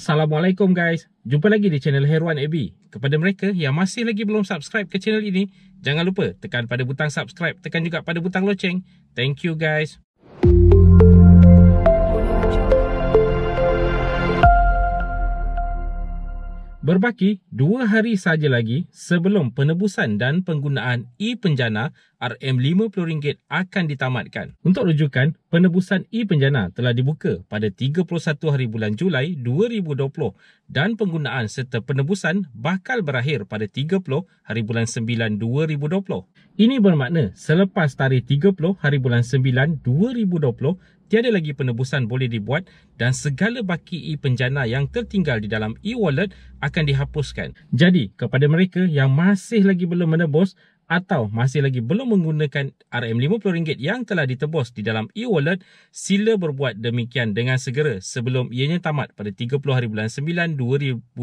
Assalamualaikum guys. Jumpa lagi di channel Herwan AB. Kepada mereka yang masih lagi belum subscribe ke channel ini, jangan lupa tekan pada butang subscribe, tekan juga pada butang loceng. Thank you guys. Berbaki dua hari saja lagi sebelum penebusan dan penggunaan e-penjana RM50 akan ditamatkan. Untuk rujukan, penebusan e-penjana telah dibuka pada 31 hari bulan Julai 2020 dan penggunaan serta penebusan bakal berakhir pada 30 hari bulan 9 2020. Ini bermakna selepas tarikh 30 hari bulan 9 2020, tiada lagi penebusan boleh dibuat dan segala baki e-penjana yang tertinggal di dalam e-wallet akan dihapuskan. Jadi, kepada mereka yang masih lagi belum menebus, atau masih lagi belum menggunakan RM50 yang telah ditebus di dalam e-wallet, sila berbuat demikian dengan segera sebelum ianya tamat pada 30 hari bulan 9 2020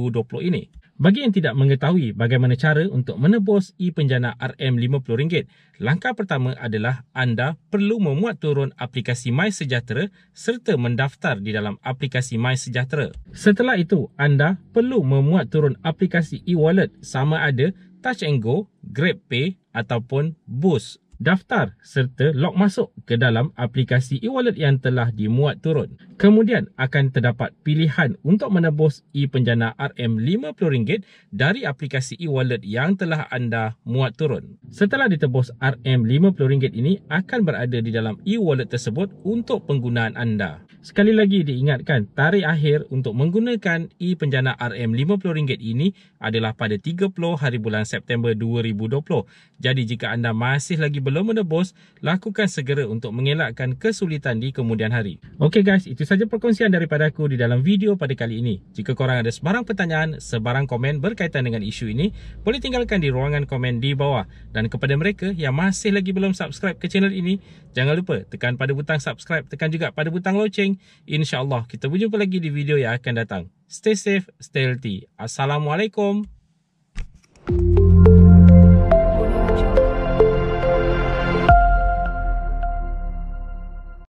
ini. Bagi yang tidak mengetahui bagaimana cara untuk menebus e-penjana RM50, langkah pertama adalah anda perlu memuat turun aplikasi My Sejahtera serta mendaftar di dalam aplikasi My Sejahtera. Setelah itu, anda perlu memuat turun aplikasi e-wallet sama ada touch and go, Grab Pay ataupun Boost daftar serta log masuk ke dalam aplikasi e-wallet yang telah dimuat turun. Kemudian akan terdapat pilihan untuk menebus e-penjana RM50 dari aplikasi e-wallet yang telah anda muat turun. Setelah ditebus RM50 ini akan berada di dalam e-wallet tersebut untuk penggunaan anda. Sekali lagi diingatkan tarikh akhir untuk menggunakan e-penjana RM50 ini adalah pada 30 hari bulan September 2020. Jadi jika anda masih lagi belum menebus, lakukan segera untuk mengelakkan kesulitan di kemudian hari. Okey guys, itu saja perkongsian daripada aku di dalam video pada kali ini. Jika korang ada sebarang pertanyaan, sebarang komen berkaitan dengan isu ini, boleh tinggalkan di ruangan komen di bawah. Dan kepada mereka yang masih lagi belum subscribe ke channel ini, jangan lupa tekan pada butang subscribe, tekan juga pada butang loceng. InsyaAllah kita berjumpa lagi di video yang akan datang. Stay safe, stay healthy. Assalamualaikum.